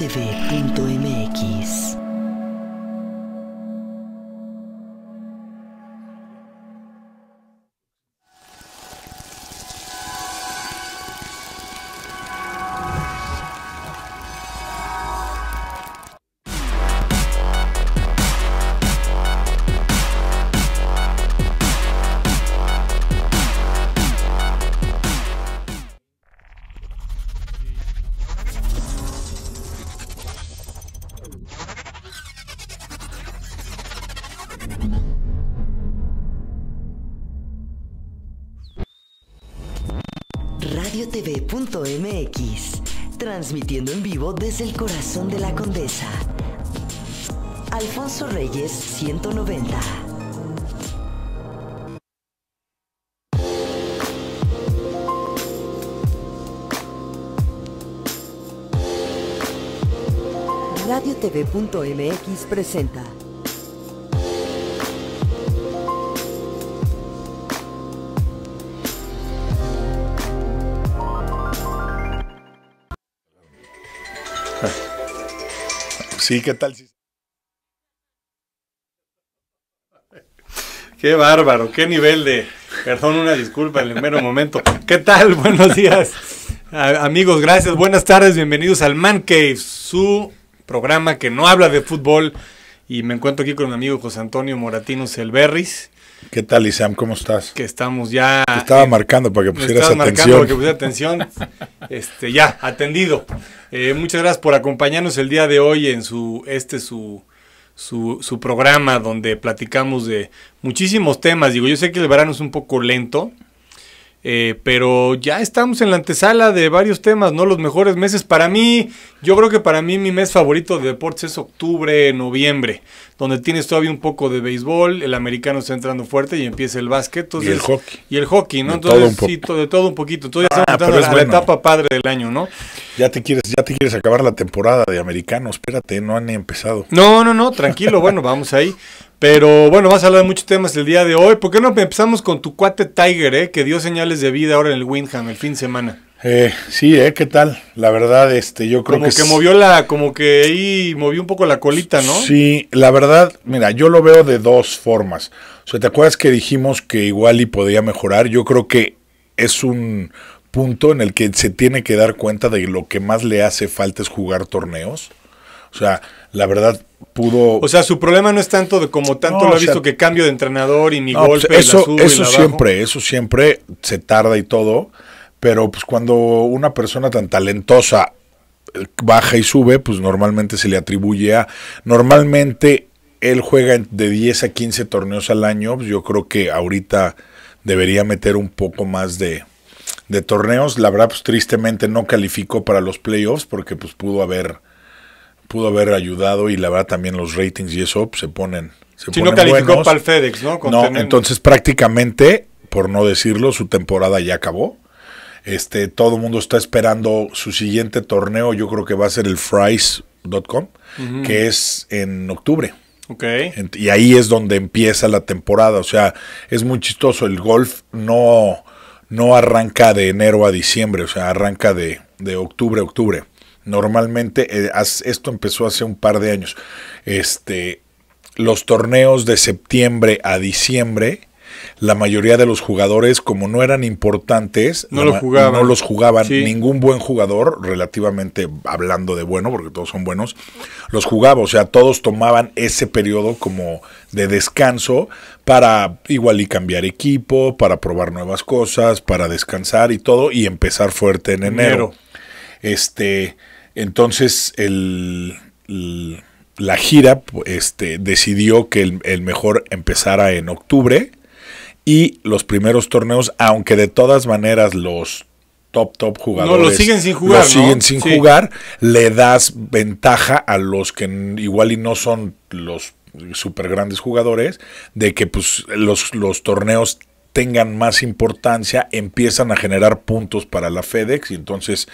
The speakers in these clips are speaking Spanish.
TV.m desde el corazón de la condesa. Alfonso Reyes 190. Radio TV.mx presenta Sí, ¿qué tal? Qué bárbaro, qué nivel de... Perdón, una disculpa en el mero momento. ¿Qué tal? Buenos días. Amigos, gracias. Buenas tardes. Bienvenidos al Man Cave, su programa que no habla de fútbol. Y me encuentro aquí con mi amigo José Antonio Moratino Selberris. ¿Qué tal, Isam? ¿Cómo estás? Que estamos ya. estaba eh, marcando para que pusieras atención. estaba marcando para que pusieras atención. este, ya, atendido. Eh, muchas gracias por acompañarnos el día de hoy en su, este su, su, su, programa donde platicamos de muchísimos temas. Digo, yo sé que el verano es un poco lento, eh, pero ya estamos en la antesala de varios temas, ¿no? Los mejores meses para mí, yo creo que para mí mi mes favorito de deportes es octubre, noviembre, donde tienes todavía un poco de béisbol, el americano está entrando fuerte y empieza el básquet. Entonces, y el hockey. ¿no? De entonces, todo de todo un poquito. Entonces ya ah, estamos la etapa padre del año, ¿no? Ya te quieres, ya te quieres acabar la temporada de Americanos, espérate, no han empezado. No, no, no, tranquilo, bueno, vamos ahí. Pero bueno, vas a hablar de muchos temas el día de hoy. ¿Por qué no empezamos con tu cuate Tiger, eh, que dio señales de vida ahora en el Windham el fin de semana? Eh, sí, eh, ¿qué tal? La verdad, este, yo creo que... Como que movió la, como que ahí movió un poco la colita, ¿no? Sí, la verdad, mira, yo lo veo de dos formas. O sea, ¿te acuerdas que dijimos que igual y podía mejorar? Yo creo que es un punto en el que se tiene que dar cuenta de lo que más le hace falta es jugar torneos. O sea, la verdad pudo. O sea, su problema no es tanto de como tanto lo ha visto que cambio de entrenador y ni pues, golpe. eso la eso siempre, eso siempre se tarda y todo. Pero pues cuando una persona tan talentosa eh, baja y sube, pues normalmente se le atribuye a. Normalmente él juega de 10 a 15 torneos al año. Pues, yo creo que ahorita debería meter un poco más de, de torneos. La verdad, pues, tristemente no calificó para los playoffs porque pues pudo haber pudo haber ayudado y la verdad también los ratings y eso pues, se ponen se no calificó para el FedEx, ¿no? no, entonces prácticamente, por no decirlo, su temporada ya acabó. Este, todo el mundo está esperando su siguiente torneo, yo creo que va a ser el fries.com, que es en octubre. Okay. y ahí es donde empieza la temporada, o sea, es muy chistoso, el golf no no arranca de enero a diciembre, o sea, arranca de, octubre a octubre. Normalmente eh, esto empezó hace un par de años. Este, los torneos de septiembre a diciembre la mayoría de los jugadores, como no eran importantes, no, los jugaban. Ningún buen jugador, relativamente hablando de bueno, porque todos son buenos, los jugaba. O sea, todos tomaban ese periodo como de descanso para igual y cambiar equipo, para probar nuevas cosas, para descansar y todo, y empezar fuerte en enero. Este, entonces, el, la gira este, decidió que el, mejor empezara en octubre y los primeros torneos, aunque de todas maneras los top, top jugadores. No, lo siguen sin jugar. siguen sin jugar. Le das ventaja a los que igual y no son los super grandes jugadores, de que pues los torneos tengan más importancia, empiezan a generar puntos para la FedEx y entonces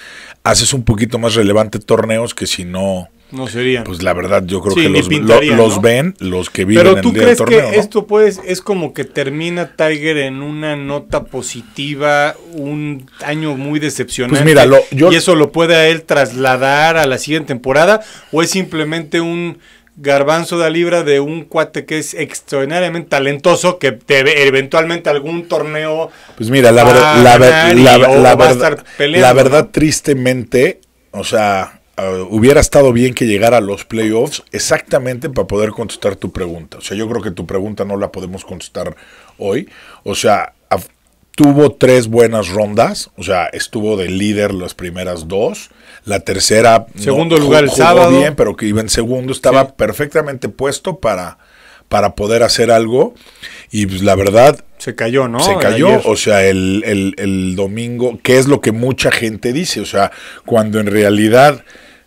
haces un poquito más relevante torneos que si no no serían. Pues la verdad, yo creo que los, los ven los que viven Pero tú crees que esto pues es como que termina Tiger en una nota positiva, un año muy decepcionante. Pues mira, yo... y eso lo puede a él trasladar a la siguiente temporada o es simplemente un garbanzo de libra de un cuate que es extraordinariamente talentoso, que te, eventualmente algún torneo. Pues mira, la, verdad, la, la, verdad, tristemente, o sea, Ah, hubiera estado bien que llegara a los playoffs exactamente para poder contestar tu pregunta. O sea, yo creo que tu pregunta no la podemos contestar hoy. O sea, tuvo tres buenas rondas, o sea, estuvo de líder las primeras dos, la tercera segundo lugar el jugó bien, pero que iba en segundo, estaba perfectamente puesto para para poder hacer algo y pues, la verdad se cayó, ¿no? Se cayó, o sea, el, el domingo, que es lo que mucha gente dice, o sea, cuando en realidad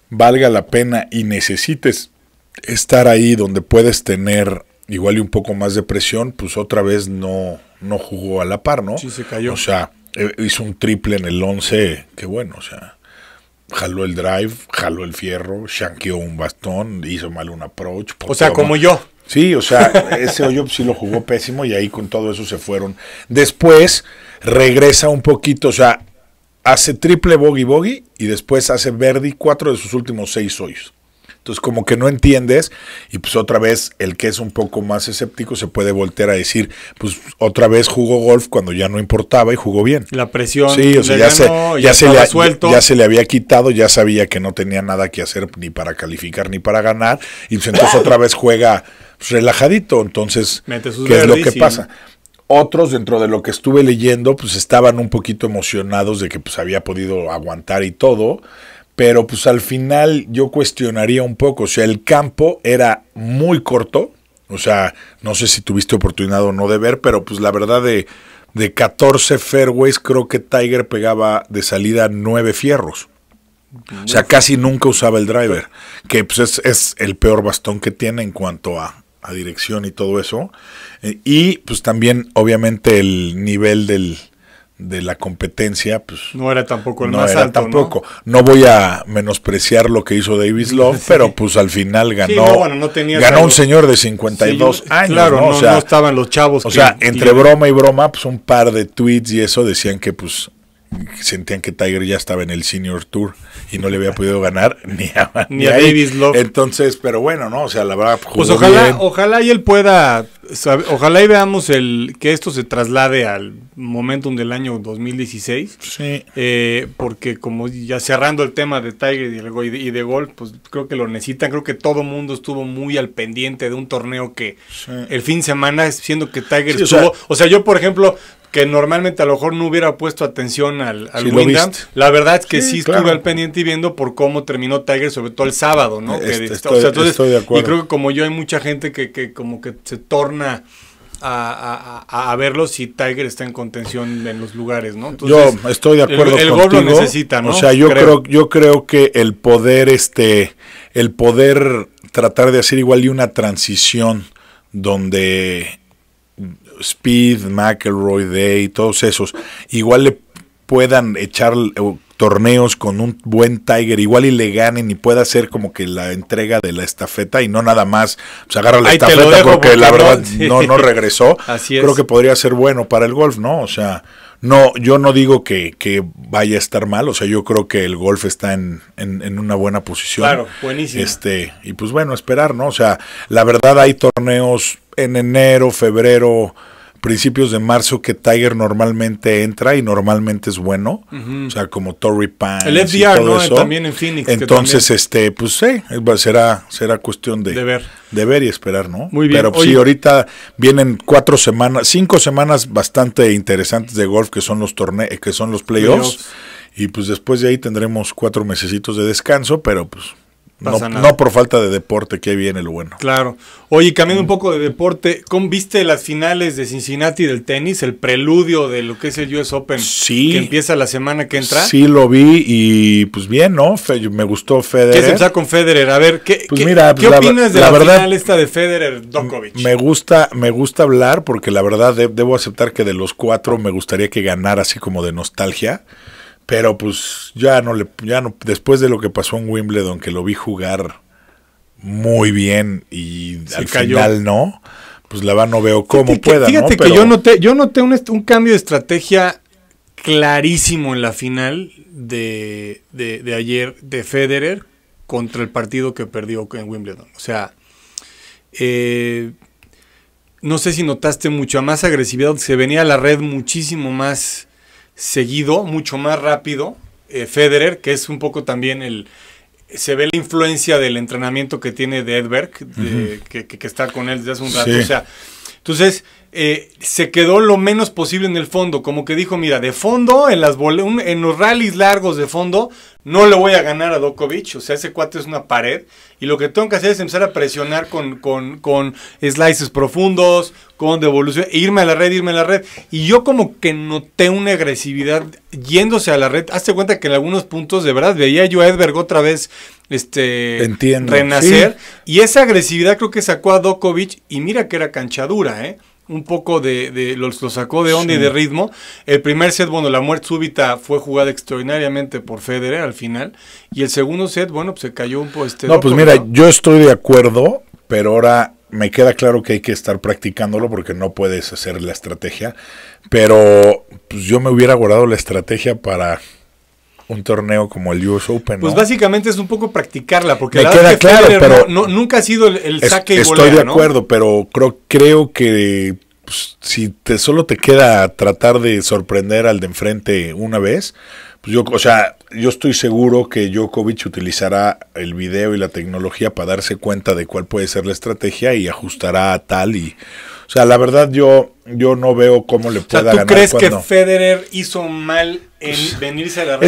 valga la pena y necesites estar ahí donde puedes tener igual y un poco más de presión, pues otra vez no, no jugó a la par, ¿no? Sí, se cayó. O sea, eh, hizo un triple en el 11, que bueno, o sea, jaló el drive, jaló el fierro, shankeó un bastón, hizo mal un approach. O sea, como yo. Sí, o sea, ese hoyo sí lo jugó pésimo y ahí con todo eso se fueron. Después regresa un poquito, o sea, hace triple bogey bogey y después hace Verdi cuatro de sus últimos seis hoyos. Entonces como que no entiendes y pues otra vez el que es un poco más escéptico se puede voltear a decir, pues otra vez jugó golf cuando ya no importaba y jugó bien. La presión. Sí, ya, se, ya, le, suelto. ya, se le, había quitado, ya sabía que no tenía nada que hacer ni para calificar ni para ganar y pues entonces otra vez juega pues, relajadito, entonces, ¿qué es lo que pasa? Otros, dentro de lo que estuve leyendo, pues estaban un poquito emocionados de que pues había podido aguantar y todo, pero pues al final yo cuestionaría un poco, o sea, el campo era muy corto, o sea, no sé si tuviste oportunidad o no de ver, pero pues la verdad de, de 14 fairways creo que Tiger pegaba de salida 9 fierros. O sea, casi nunca usaba el driver, que pues es el peor bastón que tiene en cuanto a, a dirección y todo eso. Eh, y pues también, obviamente, el nivel del, de la competencia, pues... No era tampoco el más alto, tampoco. ¿no? voy a menospreciar lo que hizo Davis Love, pero pues al final ganó... tenía ganó un señor de 52 años, claro, o sea, no, estaban los chavos. O sea, entre broma y broma, pues un par de tweets y eso decían que pues sentían que Tiger ya estaba en el Senior Tour y no le había podido ganar ni a, ni, Davis Love. Entonces, pero bueno, ¿no? O sea, la verdad, Pues ojalá, ojalá y él pueda, ojalá y veamos el que esto se traslade al momentum del año 2016. Sí. Eh, porque como ya cerrando el tema de Tiger y de, y golf, pues creo que lo necesitan. Creo que todo mundo estuvo muy al pendiente de un torneo que el fin de semana, siendo que Tiger estuvo... o sea, yo, por ejemplo, que normalmente a lo mejor no hubiera puesto atención al, al La verdad es que sí, al pendiente y viendo por cómo terminó Tiger, sobre todo el sábado, ¿no? Este, estoy, o sea, de acuerdo. Y creo que como yo hay mucha gente que, como que se torna a, verlo si Tiger está en contención en los lugares, ¿no? yo estoy de acuerdo el, Lo necesita, O sea, yo creo. creo. yo creo que el poder, este, el poder tratar de hacer igual y una transición donde Speed, McElroy, Day, todos esos, igual le puedan echar eh, torneos con un buen Tiger, igual y le ganen y pueda ser como que la entrega de la estafeta y no nada más, pues agarra la estafeta porque, la verdad no, no, regresó. Así Creo que podría ser bueno para el golf, ¿no? O sea, no, yo no digo que, vaya a estar mal, o sea, yo creo que el golf está en, en, en, una buena posición. Claro, buenísimo. Este, y pues bueno, esperar, ¿no? O sea, la verdad hay torneos en enero, febrero, principios de marzo que Tiger normalmente entra y normalmente es bueno. O sea, como Torrey Pan. El FDR, También en Phoenix. Entonces, este, pues sí, será, será cuestión de, de, ver. y esperar, ¿no? Muy bien. Pero pues, sí, ahorita vienen cuatro semanas, cinco semanas bastante interesantes de golf que son los torneos, eh, que son los playoffs. Y pues después de ahí tendremos cuatro mesecitos de descanso, pero pues no, por falta de deporte, que viene lo bueno. Claro. Oye, cambiando mm. un poco de deporte, ¿cómo viste las finales de Cincinnati del tenis? El preludio de lo que es el US Open. Que empieza la semana que entra. Sí, lo vi y pues bien, ¿no? me gustó Federer. ¿Qué se pasa con Federer? A ver, ¿qué, pues opinas de la, verdad, final esta de federer dokovic Me gusta, me gusta hablar porque la verdad debo aceptar que de los cuatro me gustaría que ganara así como de nostalgia. Pero pues ya no le, ya no, después de lo que pasó en Wimbledon, que lo vi jugar muy bien y al final no, pues la va no veo cómo pueda. fíjate que yo noté, yo noté un, cambio de estrategia clarísimo en la final de, de ayer de Federer contra el partido que perdió en Wimbledon. O sea, eh, no sé si notaste mucha más agresividad, se venía a la red muchísimo más seguido, mucho más rápido, eh, Federer, que es un poco también el... Se ve la influencia del entrenamiento que tiene de Edberg, que, está con él desde hace un rato. O sea, entonces, eh, se quedó lo menos posible en el fondo. Como que dijo, mira, de fondo, en, las en los rallies largos de fondo, no le voy a ganar a Dokovic, o sea, ese cuate es una pared, y lo que tengo que hacer es empezar a presionar con, con, con slices profundos, con devolución, e irme a la red, irme a la red, y yo como que noté una agresividad yéndose a la red, hazte cuenta que en algunos puntos, de verdad, veía yo a Edberg otra vez este, renacer, y esa agresividad creo que sacó a Dokovic, y mira que era canchadura, ¿eh? un poco de, de los, sacó de onda y de ritmo. El primer set, bueno, la muerte súbita fue jugada extraordinariamente por Federer al final. Y el segundo set, bueno, pues se cayó un poco. Este no, pues mira, yo estoy de acuerdo, pero ahora me queda claro que hay que estar practicándolo porque no puedes hacer la estrategia. Pero pues yo me hubiera guardado la estrategia para un torneo como el US Open. Pues básicamente es un poco practicarla, porque la verdad es que nunca ha sido el, saque y volea, Estoy de acuerdo, pero creo, creo que pues, si te, solo te queda tratar de sorprender al de enfrente una vez, pues yo, o sea, yo estoy seguro que Djokovic utilizará el video y la tecnología para darse cuenta de cuál puede ser la estrategia y ajustará a tal y, o sea, la verdad yo, yo no veo cómo le pueda o sea, ¿tú crees que Federer hizo mal en pues, venirse a la final?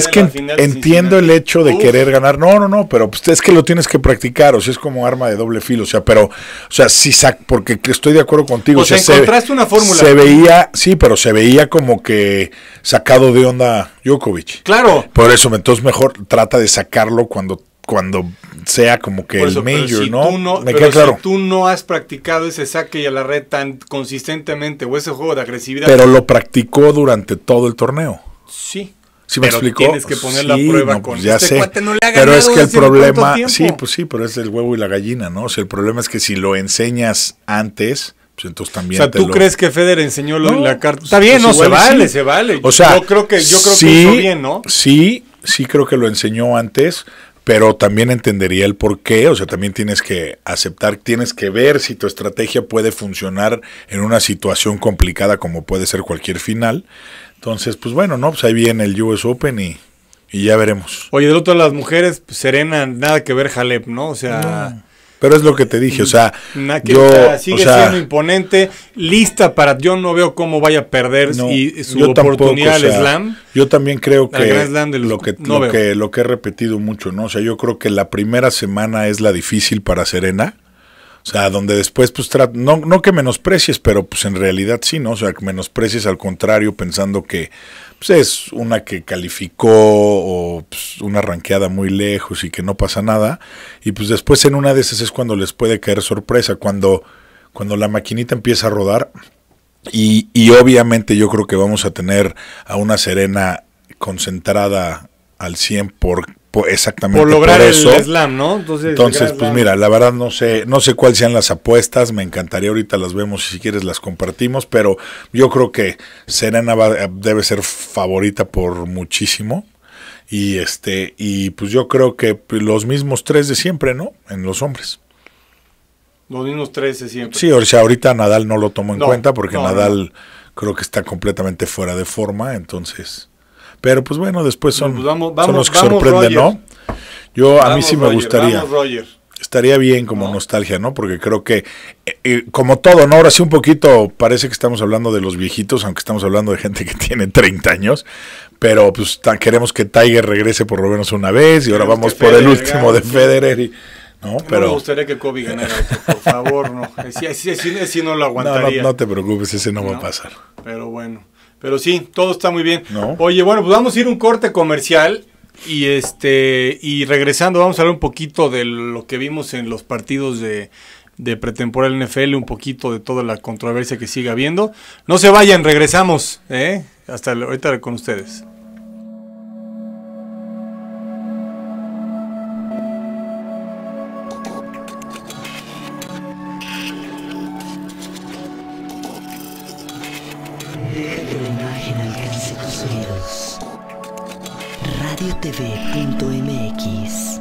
Es que entiendo el hecho de querer ganar. No, no, no, pero pues es que lo tienes que practicar. O sea, es como arma de doble filo. O sea, pero, o sea, si sí, porque estoy de acuerdo contigo. O, sea, se, encontraste una fórmula. Se veía, sí, pero se veía como que sacado de onda Djokovic. Claro. Por eso, entonces mejor trata de sacarlo cuando cuando sea como que el mayor, ¿no? Si tú no has practicado ese saque y a la red tan consistentemente o ese juego de agresividad. Pero lo practicó durante todo el torneo. Sí. ¿Sí me pero explicó? Tienes que poner la prueba pero es que el problema, sí, pues sí, pero es el huevo y la gallina, ¿no? O sea, el problema es que si lo enseñas antes, pues entonces también. O sea, tú crees que Federer enseñó la carta. Pues, Está bien, pues no se vale, se vale. O sea, yo creo que yo creo sí, que bien, ¿no? Sí, sí creo que lo enseñó antes, pero también entendería el por qué, o sea, también tienes que aceptar, tienes que ver si tu estrategia puede funcionar en una situación complicada como puede ser cualquier final. Entonces, pues bueno, no, pues ahí viene el US Open y, ya veremos. Oye, del otro las mujeres, pues, Serena, nada que ver Jalep, ¿no? O sea... Pero es lo que te dije, o sea, mm, yo, sigue siendo imponente, lista para, yo no veo cómo vaya a perder su oportunidad al slam. Yo también creo que, lo, que, lo que, lo que he repetido mucho, no, o sea, yo creo que la primera semana es la difícil para Serena. O sea, donde después, pues, no, no que menosprecies, pero pues en realidad sí, ¿no? O sea, que menosprecies al contrario pensando que pues, es una que calificó o pues, una ranqueada muy lejos y que no pasa nada. Y pues después en una de esas es cuando les puede caer sorpresa, cuando, cuando la maquinita empieza a rodar. Y, y obviamente yo creo que vamos a tener a una Serena concentrada al 100 exactamente. Por lograr eso. slam, ¿no? Entonces, pues mira, la verdad no sé, no sé cuáles sean las apuestas, me encantaría ahorita las vemos y si quieres las compartimos, pero yo creo que Serena debe ser favorita por muchísimo. Y este, y pues yo creo que los mismos tres de siempre, ¿no? En los hombres. Los mismos tres de siempre. Sí, ahorita Nadal no lo tomo en cuenta porque Nadal creo que está completamente fuera de forma, entonces. Pero pues bueno, después son, pues, los que sorprenden, ¿no? Yo a mí sí me gustaría. Estaría bien como nostalgia, ¿no? Porque creo que, eh, eh, como todo, ¿no? Ahora sí un poquito parece que estamos hablando de los viejitos, aunque estamos hablando de gente que tiene 30 años, pero pues queremos que Tiger regrese por lo menos una vez y ahora vamos por el último de Federer y... ¿no? Pero... me gustaría que Kobe ganara, por favor, no. Ese, no lo aguantaría. No, te preocupes, ese no, va a pasar. Pero bueno. Pero sí, todo está muy bien. Oye, bueno, pues vamos a ir un corte comercial y este y regresando vamos a hablar un poquito de lo que vimos en los partidos de, de NFL, un poquito de toda la controversia que sigue habiendo. No se vayan, regresamos, ¿eh? Hasta ahorita con ustedes. radiotv.mx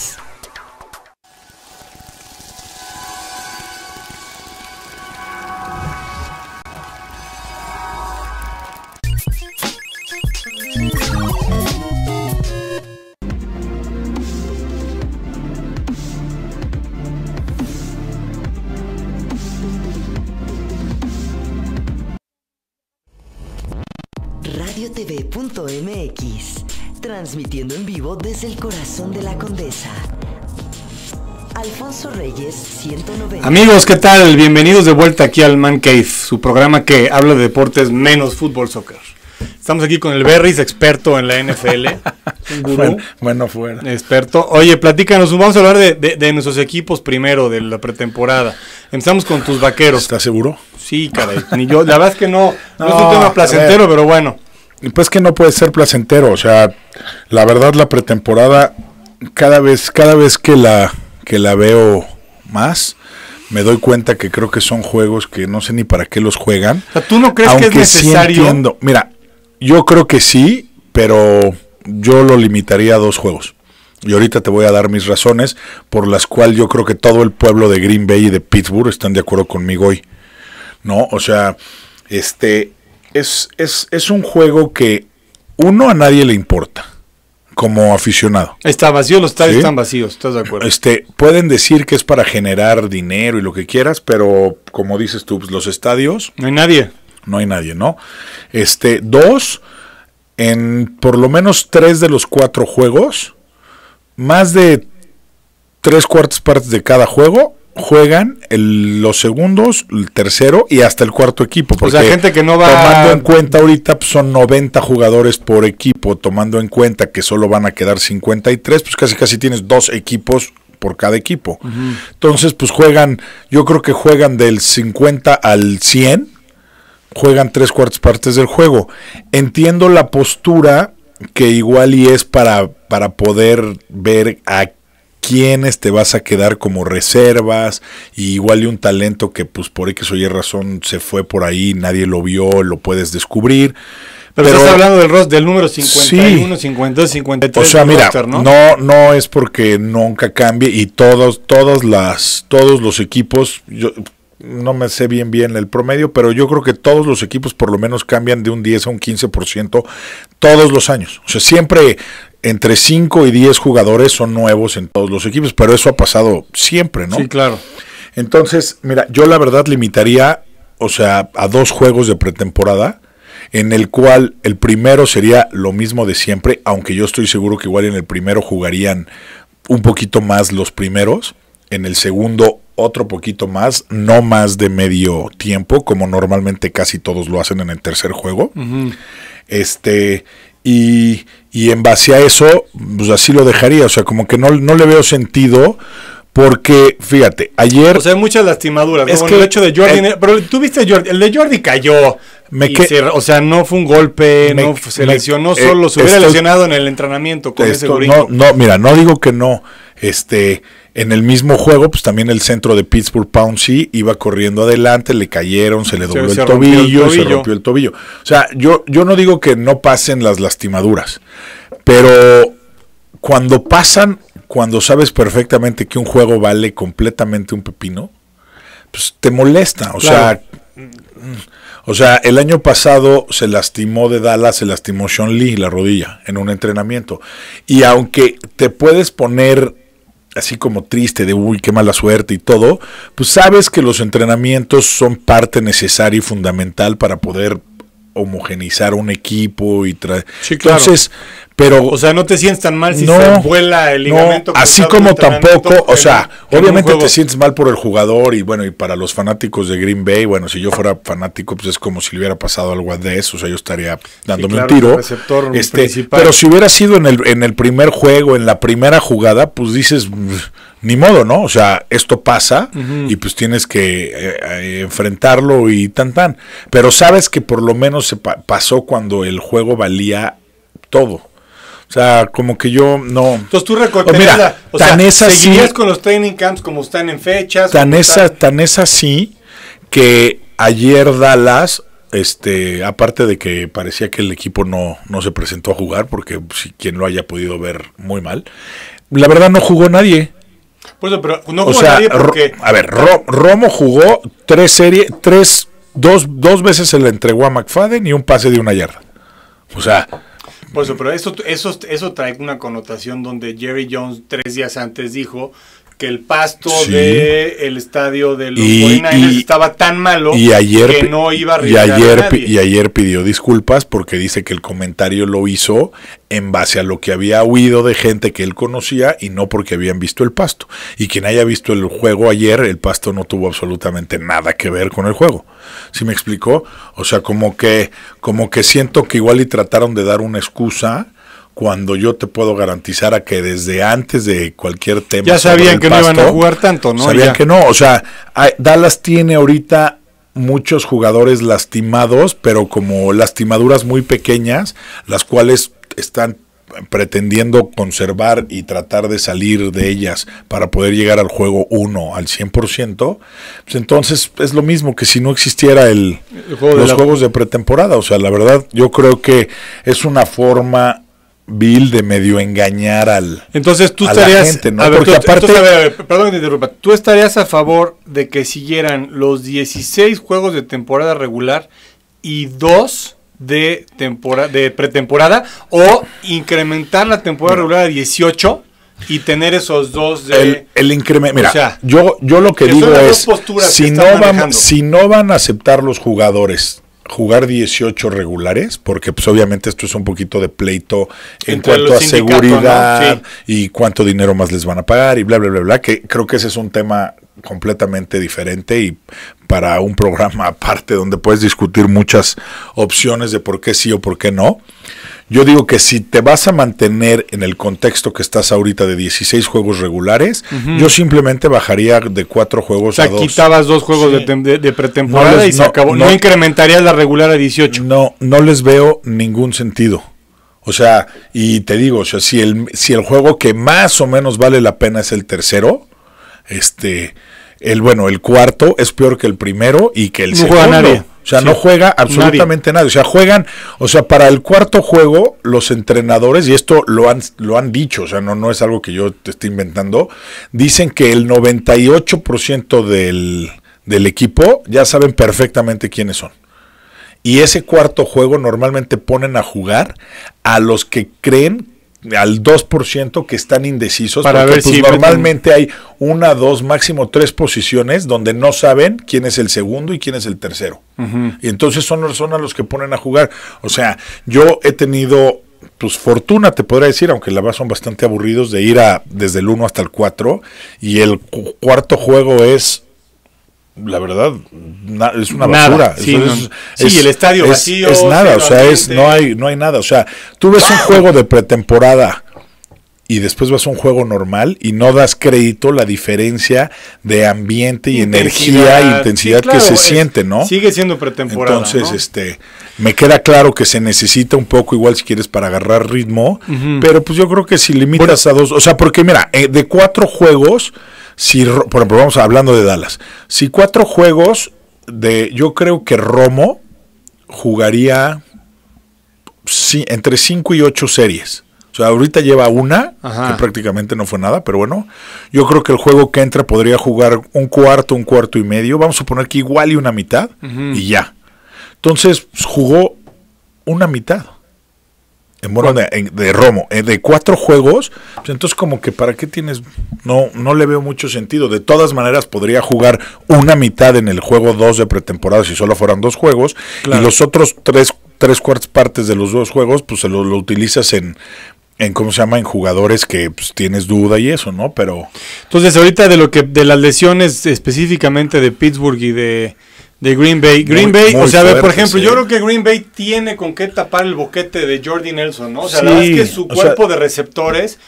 Amigos, ¿qué tal? Bienvenidos de vuelta aquí al Man Cave, su programa que habla de deportes menos fútbol, soccer. Estamos aquí con el Berris, experto en la NFL. un gurú. Bueno, bueno, fuera. Experto. Oye, platícanos, vamos a hablar de, nuestros equipos primero, de la pretemporada. Empezamos con tus vaqueros. ¿Estás seguro? Sí, caray. Ni la verdad es que no, no es un tema placentero, pero bueno. Pues que no puede ser placentero, o sea, la verdad la pretemporada cada vez, cada vez que la que la veo más, me doy cuenta que creo que son juegos que no sé ni para qué los juegan. ¿tú no crees que es necesario? mira, yo creo que sí, pero yo lo limitaría a dos juegos. Y ahorita te voy a dar mis razones por las cuales yo creo que todo el pueblo de Green Bay y de Pittsburgh están de acuerdo conmigo hoy. ¿No? O sea, este es, es, es un juego que uno a nadie le importa como aficionado. Está vacío, los estadios están vacíos, ¿estás de acuerdo? Este, pueden decir que es para generar dinero y lo que quieras, pero como dices tú, pues, los estadios... No hay nadie. No hay nadie, ¿no? Este, dos, en por lo menos tres de los cuatro juegos, más de tres cuartas partes de cada juego juegan los segundos, el tercero y hasta el cuarto equipo. o sea, gente que no va tomando en cuenta ahorita pues, son 90 jugadores por equipo, tomando en cuenta que solo van a quedar 53, pues casi casi tienes dos equipos por cada equipo. Entonces, pues juegan, yo creo que juegan del 50 al 100, juegan tres cuartas partes del juego. Entiendo la postura que igual y es para, para poder ver a quiénes te vas a quedar como reservas, y igual de un talento que pues por X o Y razón se fue por ahí, nadie lo vio, lo puedes descubrir. Pero, estás hablando del del número 51, 52, 53. O sea, mira, ¿no? ¿no? es porque nunca cambie y todos todas las todos los equipos yo, no me sé bien bien el promedio, pero yo creo que todos los equipos por lo menos cambian de un 10 a un 15% todos los años. O sea, siempre entre 5 y 10 jugadores son nuevos en todos los equipos, pero eso ha pasado siempre, ¿no? Sí, claro. Entonces, mira, yo la verdad limitaría, o sea, a dos juegos de pretemporada, en el cual el primero sería lo mismo de siempre, aunque yo estoy seguro que igual en el primero jugarían un poquito más los primeros, en el segundo otro poquito más, no más de medio tiempo, como normalmente casi todos lo hacen en el tercer juego. Este, y, en base a eso, pues así lo dejaría. O sea, como que no, no le veo sentido. Porque, fíjate, ayer. O sea, hay muchas lastimaduras. Es que, el hecho de Jordi. pero tú viste Jordi. El de Jordi cayó. Me o sea, no fue un golpe. no se lesionó eh, solo. se hubiera lesionado en el entrenamiento con no, no, mira, no digo que no. Este. En el mismo juego, pues también el centro de Pittsburgh Pouncy iba corriendo adelante, le cayeron, se le dobló el, tobillo, se rompió el tobillo. O sea, yo, yo no digo que no pasen las lastimaduras, pero cuando pasan, cuando sabes perfectamente que un juego vale completamente un pepino, pues te molesta. O sea, mm, o sea, el año pasado se lastimó de Dallas, se lastimó Sean Lee la rodilla en un entrenamiento. Y aunque te puedes poner así como triste de uy, qué mala suerte y todo, pues sabes que los entrenamientos son parte necesaria y fundamental para poder homogenizar un equipo y traer. Sí, claro. Entonces, pero. O sea, no te sientes tan mal si no, se vuela el ligamento. así como tampoco, o sea, obviamente te sientes mal por el jugador y bueno, y para los fanáticos de Green Bay, bueno, si yo fuera fanático, pues es como si le hubiera pasado algo a eso, o sea, yo estaría dándome un tiro. Receptor este, principal. pero si hubiera sido en el, en el primer juego, en la primera jugada, pues dices ni modo, ¿no? O sea, esto pasa y pues tienes que eh, eh, enfrentarlo y tan tan. Pero sabes que por lo menos se pasó cuando el juego valía todo. O sea, como que yo no. Entonces tú pues o tan sea, es así, seguirías con los training camps como están en fechas. Tan es, tan es así que ayer Dallas este, aparte de que parecía que el equipo no, no se presentó a jugar, porque si quien lo haya podido ver muy mal, la verdad no jugó nadie. Por eso, pero no o sea, porque... A ver, Romo jugó tres series, tres, dos, dos veces se le entregó a McFadden y un pase de una yarda. O sea... Por eso, pero eso, eso trae una connotación donde Jerry Jones tres días antes dijo que el pasto de el estadio de los y, estaba tan malo y ayer, que no iba a y ayer, y ayer pidió disculpas porque dice que el comentario lo hizo en base a lo que había oído de gente que él conocía y no porque habían visto el pasto. Y quien haya visto el juego ayer, el pasto no tuvo absolutamente nada que ver con el juego. ¿Sí me explicó? O sea, como que, como que siento que igual y trataron de dar una excusa cuando yo te puedo garantizar a que desde antes de cualquier tema... Ya sabían que no iban a jugar tanto, ¿no? Sabían que no, o sea, Dallas tiene ahorita muchos jugadores lastimados, pero como lastimaduras muy pequeñas, las cuales están pretendiendo conservar y tratar de salir de ellas para poder llegar al juego 1 al 100%, pues entonces es lo mismo que si no existiera el, los juegos de pretemporada. O sea, la verdad yo creo que es una forma Bill de medio engañar al entonces tú estarías porque aparte perdón que te interrumpa tú estarías a favor de que siguieran los 16 juegos de temporada regular y dos de temporada de pretemporada o incrementar la temporada regular a 18 y tener esos dos de el, incremento mira yo yo lo que, digo es si no si no van a aceptar los jugadores jugar 18 regulares, porque pues obviamente esto es un poquito de pleito en cuanto a seguridad y cuánto dinero más les van a pagar y bla, bla, bla, bla, que creo que ese es un tema completamente diferente y para un programa aparte donde puedes discutir muchas opciones de por qué sí o por qué no. Yo digo que si te vas a mantener en el contexto que estás ahorita de 16 juegos regulares, yo simplemente bajaría de 4 juegos o sea, 2. dos juegos de, pretemporada y se acabó. No, incrementarías la regular a 18. No, no les veo ningún sentido. O sea, y te digo, o sea, si el, si el juego que más o menos vale la pena es el tercero, este, el bueno, el cuarto es peor que el primero y que el segundo. O sea, no juega absolutamente nadie. O sea, juegan, o sea, para el cuarto juego, los entrenadores, y esto lo han, lo han dicho, o sea, no, no es algo que yo te esté inventando, dicen que el 98% del, del equipo ya saben perfectamente quiénes son. Y ese cuarto juego normalmente ponen a jugar a los que creen al 2% que están indecisos, Para porque ver pues, si normalmente hay una, dos, máximo tres posiciones donde no saben quién es el segundo y quién es el tercero. Y entonces son, son los que ponen a jugar. O sea, yo he tenido pues fortuna te podría decir, aunque la verdad son bastante aburridos de ir a desde el 1 hasta el 4 y el cuarto juego es la verdad es una locura. basura. Sí, el estadio vacío. Es nada, o sea, es, no, hay, no hay nada. O sea, tú ves un juego de pretemporada y después vas a un juego normal y no das crédito la diferencia de ambiente y energía e intensidad que se siente, ¿no? Sigue siendo pretemporada. Entonces, este, me queda claro que se necesita un poco igual si quieres para agarrar ritmo, pero pues yo creo que si limitas a dos, o sea, porque mira, eh, de cuatro juegos si, por ejemplo, vamos hablando de Dallas, si cuatro juegos de, yo creo que Romo jugaría si, entre cinco y ocho series. O sea, ahorita lleva una, que prácticamente no fue nada, pero bueno, yo creo que el juego que entra podría jugar un cuarto, un cuarto y medio, vamos a poner que igual y una mitad, y ya. Entonces jugó una mitad en de, de, romo, eh, de cuatro juegos, pues entonces como que para qué tienes, no, no le veo mucho sentido. De todas maneras podría jugar una mitad en el juego dos de pretemporada si solo fueran dos juegos y los otros tres, tres cuartas partes de los dos juegos pues se lo, utilizas en, en cómo se llama en jugadores que pues, tienes duda y eso, ¿no? Pero entonces ahorita de lo que de las lesiones específicamente de Pittsburgh y de de Green Bay. Green Bay, o sea, por ejemplo, yo creo que Green Bay tiene con qué tapar el boquete de Jordi Nelson, ¿no? O sea, la verdad es que su cuerpo de receptores,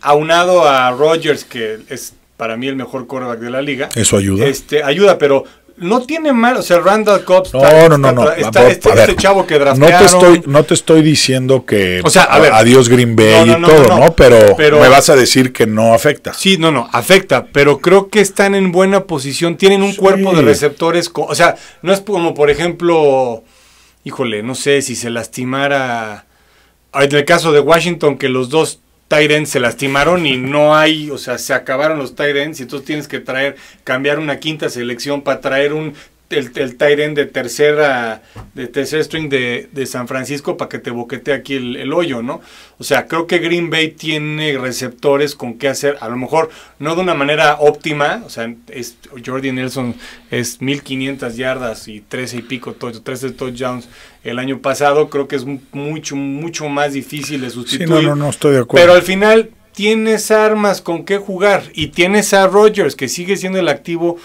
aunado a Rogers, que es para mí el mejor quarterback de la liga. Eso ayuda. Este, ayuda, pero no tiene mal, o sea, Randall Cobb no, no, no, no, este, este chavo que draftearon. No te estoy, no te estoy diciendo que o sea, adiós Green Bay y todo, ¿no? Pero, me vas a decir que no afecta. Sí, no, no, afecta, pero creo que están en buena posición, tienen un cuerpo de receptores, o sea, no es como por ejemplo, híjole, no sé, si se lastimara en el caso de Washington que los dos Tyrens se lastimaron y no hay, o sea, se acabaron los Tyrens y entonces tienes que traer, cambiar una quinta selección para traer un el, el end de tercera, de tercer string de, de San Francisco para que te boquete aquí el, hoyo, ¿no? O sea, creo que Green Bay tiene receptores con qué hacer, a lo mejor no de una manera óptima, o sea, es, Jordi Nelson es 1500 yardas y 13 y pico, 13 touchdowns el año pasado, creo que es mucho, mucho más difícil de sustituir. no, no, no estoy de acuerdo. Pero al final tienes armas con qué jugar y tienes a Rodgers que sigue siendo el activo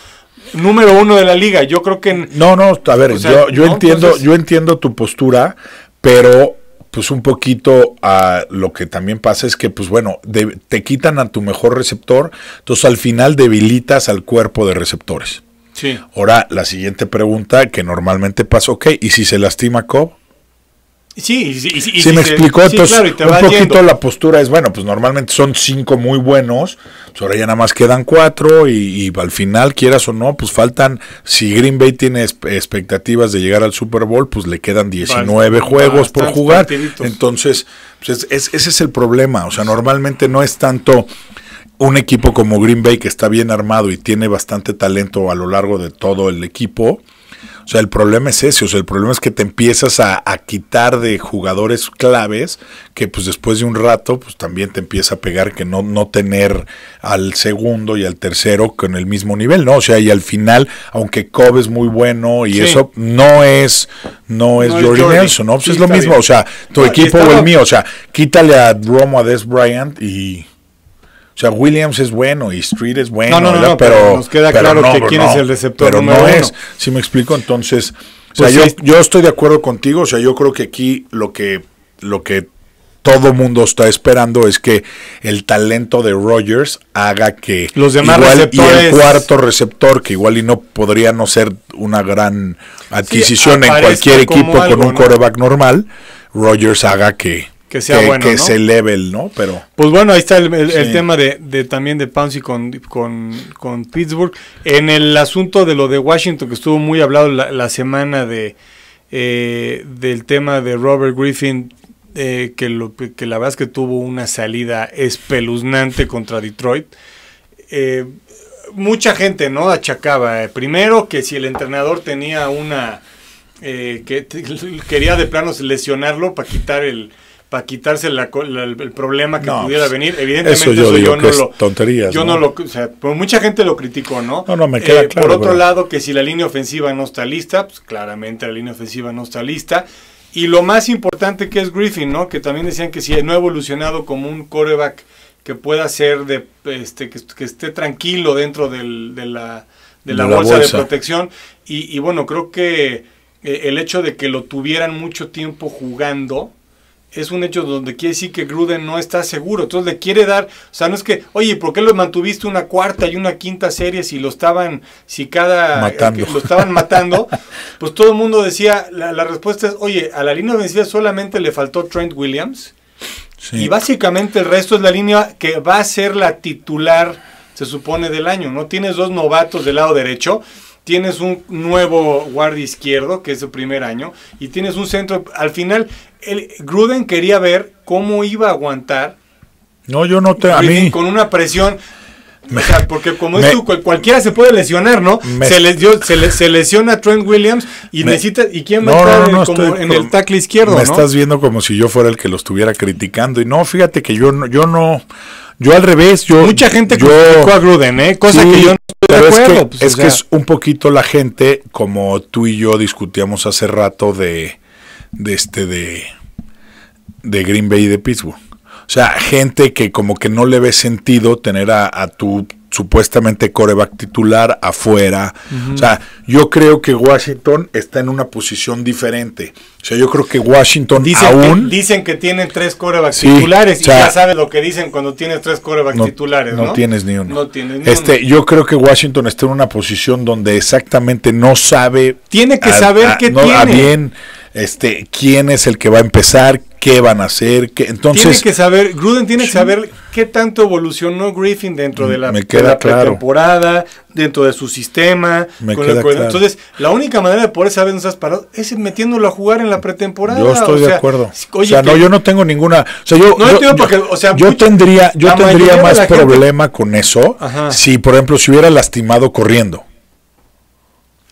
número uno de la liga. Yo creo que. No, no, a ver, yo, yo entiendo, yo entiendo tu postura, pero pues un poquito a lo que también pasa es que, pues bueno, te quitan a tu mejor receptor, entonces al final debilitas al cuerpo de receptores. Sí. Ahora, la siguiente pregunta que normalmente pasa, ok, ¿y si se lastima Cobb? Sí, sí, sí. me explico, explicó. entonces, un poquito la postura es, bueno, pues normalmente son cinco muy buenos, pues ahora ya nada más quedan cuatro y, al final, quieras o no, pues faltan, si Green Bay tiene expectativas de llegar al Super Bowl, pues le quedan 19 juegos por jugar. Entonces, pues ese es el problema. O sea, normalmente no es tanto un equipo como Green Bay que está bien armado y tiene bastante talento a lo largo de todo el equipo o sea, el problema es ese, o sea, el problema es que te empiezas a, quitar de jugadores claves que pues después de un rato pues también te empieza a pegar que no, no tener al segundo y al tercero con el mismo nivel, ¿no? O sea, y al final, aunque Cobb es muy bueno y eso no es, no es no Jordi Nelson, ¿no? Pues es lo mismo, o sea, tu equipo o el mío, o sea, quítale a Romo, a Des Bryant y... O sea, Williams es bueno y Street es bueno, no, no, no, pero, nos queda claro que quién es el receptor. Pero no es, si me explico, entonces, o sea, pues yo, estoy de acuerdo contigo, o sea, yo creo que aquí lo que, lo que todo mundo está esperando es que el talento de Rogers haga que los demás igual, receptores... y el cuarto receptor que igual y no podría no ser una gran adquisición en cualquier equipo con un coreback normal, Rogers haga que que sea que, bueno. Que level, ¿no? Pero. Pues bueno, ahí está el, tema de, también de Pouncy con, con, con, Pittsburgh. En el asunto de lo de Washington, que estuvo muy hablado la, semana de eh, del tema de Robert Griffin. Eh, que, que la verdad es que tuvo una salida espeluznante contra Detroit. Eh, mucha gente no achacaba primero que si el entrenador tenía una que quería de plano lesionarlo para quitar el para quitarse el problema que pudiera pues, venir. Evidentemente eso yo, Tonterías, mucha gente lo criticó, ¿no? No, no, me queda eh, Por otro lado, que si la línea ofensiva no está lista, pues claramente la línea ofensiva no está lista. Y lo más importante que es Griffin, ¿no? Que también decían que si no ha evolucionado como un coreback que pueda ser de... Este, que, esté tranquilo dentro de la, de la, de bolsa, de protección. y bueno, creo que eh, el hecho de que lo tuvieran mucho tiempo jugando es un hecho donde quiere decir que Gruden no está seguro. Entonces le quiere dar, o sea, no es que, oye, ¿por qué lo mantuviste una cuarta y una quinta serie si lo estaban, si cada, matando. lo estaban matando? pues todo el mundo decía, la, respuesta es, oye, a la línea vencida solamente le faltó Trent Williams. Y básicamente el resto es la línea que va a ser la titular, se supone, del año. No tienes dos novatos del lado derecho tienes un nuevo guardia izquierdo, que es su primer año, y tienes un centro. Al final, el, Gruden quería ver cómo iba a aguantar. No, yo no te. Con una presión. porque como es tú, cualquiera se puede lesionar, ¿no? se, les dio, se, le, se, lesiona a Trent Williams y necesita. ¿Y quién va a eh, en el tackle izquierdo? Me estás viendo como si yo fuera el que lo estuviera criticando. Y no, fíjate que yo no. Yo, no, yo al revés. Yo, Mucha gente yo, criticó a Gruden, ¿eh? Cosa que yo pues, es, que, es un poquito la gente, como tú y yo discutíamos hace rato de, de este de, de Green Bay y de Pittsburgh. O sea, gente que como que no le ve sentido tener a tu supuestamente coreback titular afuera. O sea, yo creo que Washington está en una posición diferente. O sea, yo creo que Washington dicen Que, dicen que tienen tres coreback titulares y ya sabes lo que dicen cuando tienes tres coreback titulares, ¿no? tienes ni uno. No tienes este, Yo creo que Washington está en una posición donde exactamente no sabe... Tiene que saber que tiene. bien este, quién es el que va a empezar, qué van a hacer. entonces, tiene que saber, Gruden tiene que saber qué tanto evolucionó Griffin dentro de la, pretemporada, dentro de su sistema. queda Entonces, la única manera de poder saber esas parado es metiéndolo a jugar en la pretemporada. Yo estoy de acuerdo. o sea, no, yo no tengo ninguna. O sea, yo, tendría, yo tendría más problema con eso si, por ejemplo, se hubiera lastimado corriendo.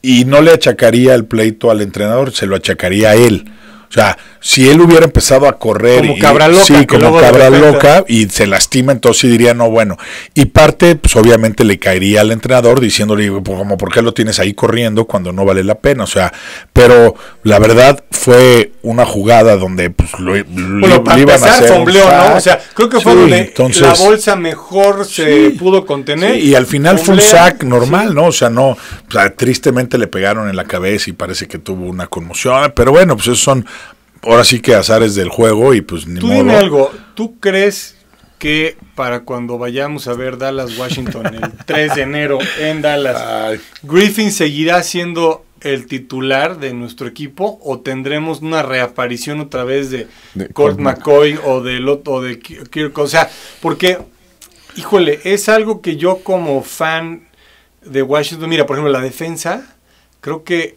Y no le achacaría el pleito al entrenador, se lo achacaría a él. O sea, si él hubiera empezado a correr como cabra loca, sí, como cabra loca y se lastima, entonces sí diría no bueno. Y parte, pues obviamente le caería al entrenador diciéndole pues, como por qué lo tienes ahí corriendo cuando no vale la pena, o sea, pero la verdad fue una jugada donde pues lo, iba a hacer ¿no? O sea, creo que fue donde la bolsa mejor se pudo contener. y al final fue un sack normal, ¿no? O sea, no, o sea, tristemente le pegaron en la cabeza y parece que tuvo una conmoción, pero bueno, pues esos son ahora sí que azares del juego y pues ni Tú dime algo, ¿tú crees que para cuando vayamos a ver Dallas, Washington, el 3 de enero en Dallas, Griffin seguirá siendo el titular de nuestro equipo o tendremos una reaparición otra vez de, Kurt McCoy o de, o de Kirk? O sea, porque, híjole, es algo que yo como fan de Washington, mira, por ejemplo, la defensa, creo que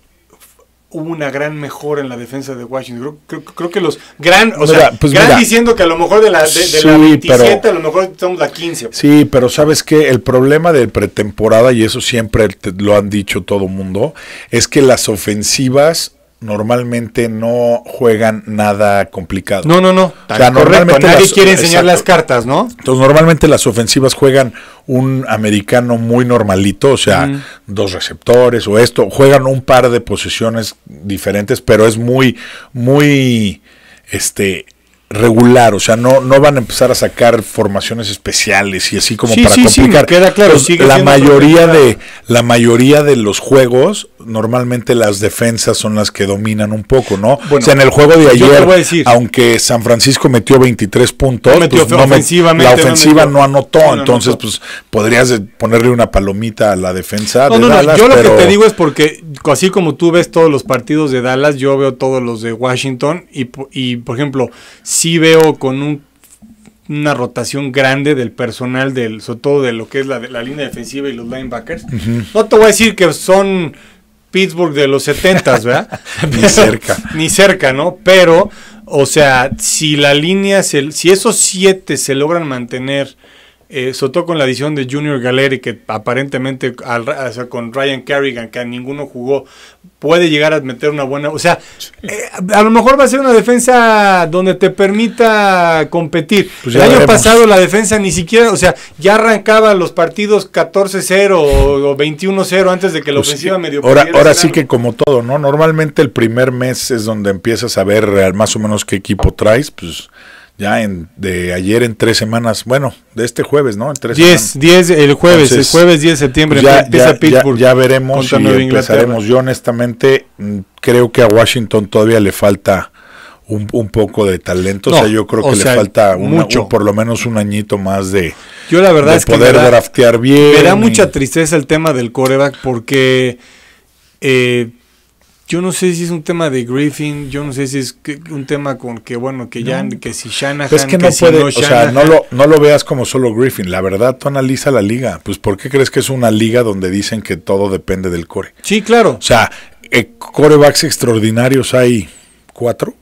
hubo una gran mejora en la defensa de Washington. Creo, que los gran, o sea, pues gran diciendo que a lo mejor de la, de, 27 a lo mejor somos la 15. Sí, pero sabes que el problema de pretemporada y eso siempre lo han dicho todo mundo es que las ofensivas normalmente no juegan nada complicado. No, no, no. O sea, normalmente nadie quiere enseñar las cartas, ¿no? Entonces, normalmente las ofensivas juegan un americano muy normalito, o sea, dos receptores o esto, juegan un par de posiciones diferentes, pero es muy, muy, este, regular, o sea, no, no van a empezar a sacar formaciones especiales y así como para complicar. Sí, queda claro. la mayoría de la mayoría de los juegos normalmente las defensas son las que dominan un poco, ¿no? o sea, en el juego de ayer, aunque San Francisco metió 23 puntos, pues, la ofensiva no, anotó, entonces pues podrías ponerle una palomita a la defensa de Dallas. Yo lo que te digo es porque así como tú ves todos los partidos de Dallas, yo veo todos los de Washington y, y por ejemplo, sí veo con una rotación grande del personal, del, sobre todo de lo que es la, línea defensiva y los linebackers. No te voy a decir que son Pittsburgh de los 70, ¿verdad? ni cerca. Ni cerca, ¿no? Pero, o sea, si la línea, si esos siete se logran mantener eh, con la adición de Junior Galeri, que aparentemente con Ryan Carrigan, que a ninguno jugó, puede llegar a meter una buena. O sea, eh, a lo mejor va a ser una defensa donde te permita competir. Pues el año pasado la defensa ni siquiera, o sea, ya arrancaba los partidos 14-0 o 21-0 antes de que la pues ofensiva medio. Ahora, ahora sí que como todo, ¿no? Normalmente el primer mes es donde empiezas a ver más o menos qué equipo traes, pues ya en, de ayer en tres semanas, bueno, de este jueves, ¿no? En tres 10, 10, el jueves, el jueves 10 de septiembre ya, empieza ya, Pittsburgh. Ya, veremos y empezaremos. Yo honestamente mm, creo que a Washington todavía le falta un, poco de talento, o sea, yo creo que le falta mucho. por lo menos un añito más de, yo la verdad es poder draftear bien. Me da mucha tristeza el tema del coreback porque... Eh, yo no sé si es un tema de Griffin, yo no sé si es un tema con que, bueno, que ya, que si Shanahan... Pues que, no o sea, no lo, veas como solo Griffin, la verdad tú analiza la liga, pues ¿por qué crees que es una liga donde dicen que todo depende del core? Sí, claro. O sea, eh, corebacks extraordinarios hay cuatro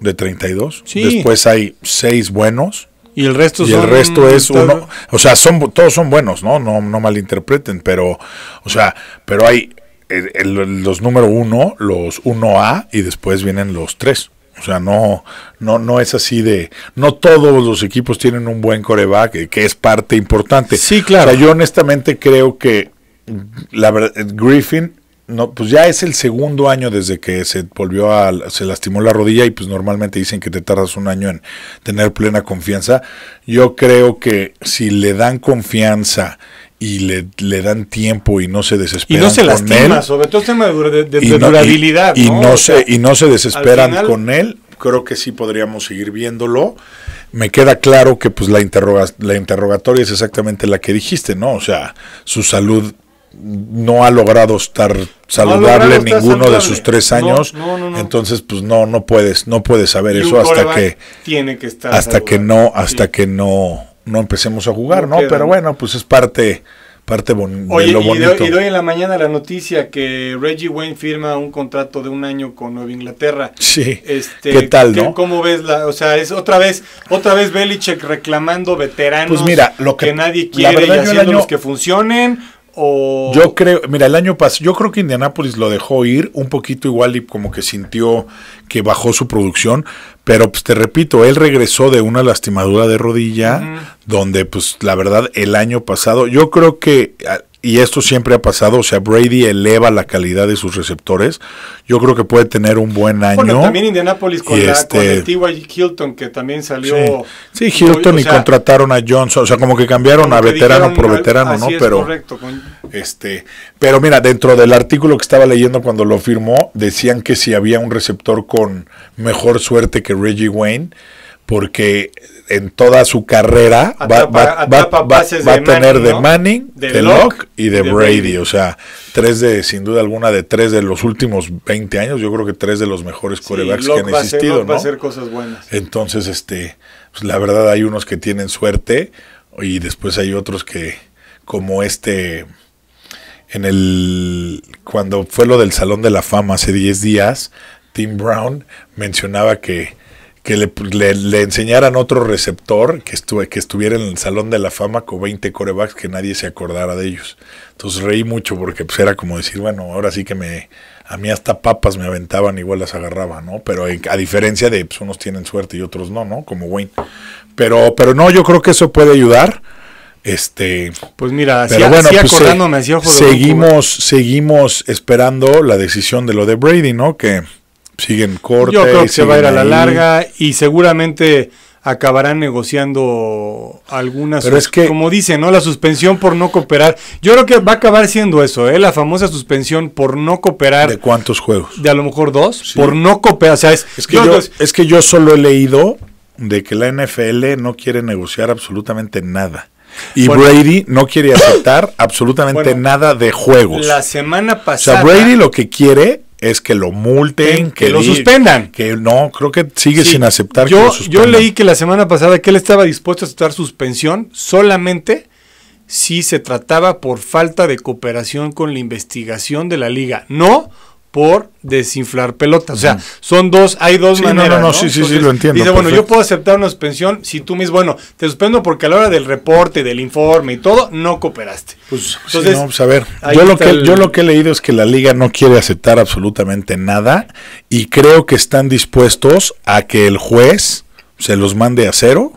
de 32, sí. después hay seis buenos, y el resto y el resto es uno o sea son todos son buenos no no no malinterpreten pero o sea pero hay los número uno, los 1A y después vienen los tres. O sea, no, no, no es así de. No todos los equipos tienen un buen coreback, eh, que, es parte importante. Sí, claro. yo honestamente creo que mm, la verdad, Griffin, no, pues ya es el segundo año desde que se volvió a. se lastimó la rodilla y pues normalmente dicen que te tardas un año en tener plena confianza. Yo creo que si le dan confianza y le, le, dan tiempo y no se desesperan. Y no se lastima, sobre todo el tema de, durabilidad. Y, ¿no? se, y no se desesperan con él. Creo que sí podríamos seguir viéndolo. Me queda claro que pues la, interroga, la interrogatoria es exactamente la que dijiste, ¿no? O sea, su salud no ha logrado estar saludable ninguno de sus tres años. entonces, pues no, no puedes, no puedes saber eso hasta que tiene que estar hasta que no, hasta que no no empecemos a jugar, ¿no? Pero bueno, pues es parte, parte Oye, lo bonito. Y doy, en la mañana la noticia que Reggie Wayne firma un contrato de un año con Nueva Inglaterra. Sí. Este, ¿Qué tal, no? ¿Cómo ves la, o sea, es otra vez, otra vez Belichick reclamando veteranos pues mira, lo que, nadie quiere y haciéndolos que funcionen yo creo, mira, el año pasado, yo creo que Indianápolis lo dejó ir un poquito igual y como que sintió que bajó su producción, pero pues te repito, él regresó de una lastimadura de rodilla, donde pues la verdad el año pasado, yo creo que ah, y esto siempre ha pasado, o sea, Brady eleva la calidad de sus receptores. Yo creo que puede tener un buen año. Bueno, también Indianapolis con, la, este Hilton, que también salió. Sí, Hilton y contrataron a Johnson, o sea, como que cambiaron a veterano por veterano, ¿no? pero, este, pero mira, dentro del artículo que estaba leyendo cuando lo firmó, decían que si había un receptor con mejor suerte que Reggie Wayne porque en toda su carrera va, a tener de Manning, de, Locke, y de, Brady. O sea, tres de, sin duda alguna, de tres de los últimos 20 años, yo creo que tres de los mejores corebacks que han existido. a hacer cosas buenas. Entonces, este, pues, la verdad hay unos que tienen suerte y después hay otros que, como este, en el, cuando fue lo del Salón de la Fama hace 10 días, Tim Brown mencionaba que que le, enseñaran otro receptor que, estuve, que estuviera en el Salón de la Fama con 20 corebacks que nadie se acordara de ellos. Entonces reí mucho porque pues, era como decir, bueno, ahora sí que me... A mí hasta papas me aventaban, igual las agarraba, ¿no? Pero a diferencia de, pues unos tienen suerte y otros no, ¿no? Como Wayne. Pero, pero no, yo creo que eso puede ayudar. Este, pues mira, así bueno, pues, eh, seguimos, seguimos esperando la decisión de lo de Brady, ¿no? Que siguen cortes. Yo se va a ir a la larga y seguramente acabarán negociando algunas. Pero es que. Como dice, ¿no? La suspensión por no cooperar. Yo creo que va a acabar siendo eso, ¿eh? La famosa suspensión por no cooperar. ¿De cuántos juegos? De a lo mejor dos. Por no cooperar. O sea, es, que yo, es que yo solo he leído de que la NFL no quiere negociar absolutamente nada. Y Brady no quiere aceptar absolutamente nada de juegos. La semana pasada. O sea, Brady lo que quiere es que lo multen, que, lo suspendan. Que no, creo que sigue sin aceptar yo, que suspendan. Yo leí que la semana pasada que él estaba dispuesto a aceptar suspensión solamente si se trataba por falta de cooperación con la investigación de la liga, no por desinflar pelotas. O sea, son dos, hay dos maneras. No, no, no, sí, sí, sí, lo entiendo. Dice, bueno, yo puedo aceptar una suspensión si tú me bueno, te suspendo porque a la hora del reporte, del informe y todo, no cooperaste. Pues, Entonces, no, pues, a ver, yo lo, que, yo lo que he leído es que la liga no quiere aceptar absolutamente nada y creo que están dispuestos a que el juez se los mande a cero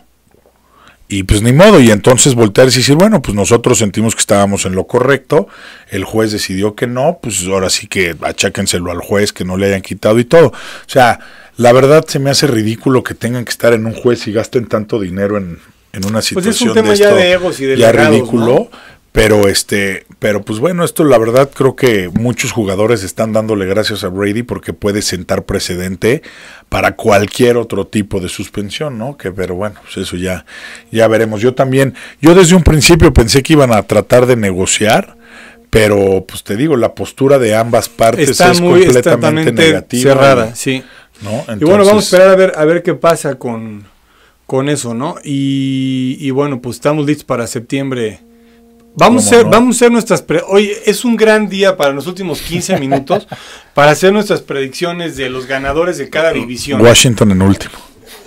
y pues ni modo, y entonces voltear y decir, bueno, pues nosotros sentimos que estábamos en lo correcto, el juez decidió que no, pues ahora sí que acháquenselo al juez, que no le hayan quitado y todo. O sea, la verdad se me hace ridículo que tengan que estar en un juez y gasten tanto dinero en, una situación pues es ya de y de ridículo, pero este, pero pues bueno, esto la verdad creo que muchos jugadores están dándole gracias a Brady porque puede sentar precedente para cualquier otro tipo de suspensión, ¿no? Que pero bueno, pues eso ya ya veremos. Yo también, yo desde un principio pensé que iban a tratar de negociar, pero pues te digo, la postura de ambas partes es completamente negativa. Cerrada, sí. ¿no? y bueno, vamos a esperar a ver a ver qué pasa con con eso, ¿no? Y, y bueno, pues estamos listos para septiembre Vamos a, ser, vamos a hacer nuestras... Hoy es un gran día para los últimos 15 minutos para hacer nuestras predicciones de los ganadores de cada división. Washington en último.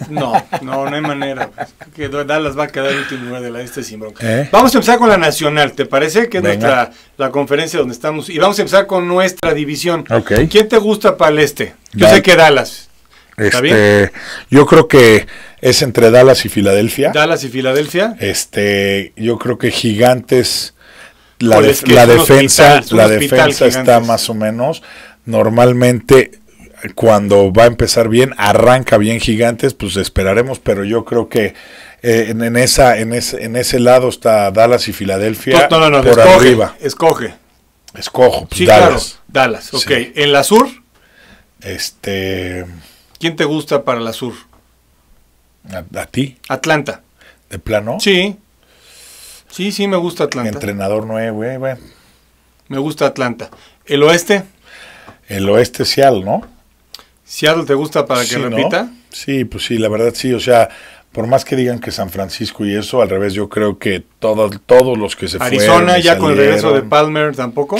No, no, no hay manera. Dallas va a quedar último lugar de la este sin bronca. ¿Eh? Vamos a empezar con la nacional, ¿te parece? Que es la conferencia donde estamos. Y vamos a empezar con nuestra división. ¿Quién te gusta para el este? Yo sé que Dallas. Este, yo creo que es entre Dallas y Filadelfia. Dallas y Filadelfia. Este, yo creo que gigantes la, pues, la defensa la defensa está más o menos normalmente cuando va a empezar bien arranca bien gigantes pues esperaremos pero yo creo que eh, en, esa en ese lado está Dallas y Filadelfia no, no, no, por arriba escoge escojo sí, Dallas Dallas ok. en la sur este ¿Quién te gusta para la sur? ¿A, ti? Atlanta. ¿De plano? Sí. Sí, sí, me gusta Atlanta. Entrenador nuevo, güey, eh, güey. Me gusta Atlanta. ¿El oeste? El oeste Seattle, ¿no? ¿Seattle te gusta para que repita? Sí, pues sí, la verdad sí. O sea, por más que digan que San Francisco y eso, al revés, yo creo que todos, todos los que se Arizona, Arizona, ya con el regreso de Palmer, tampoco.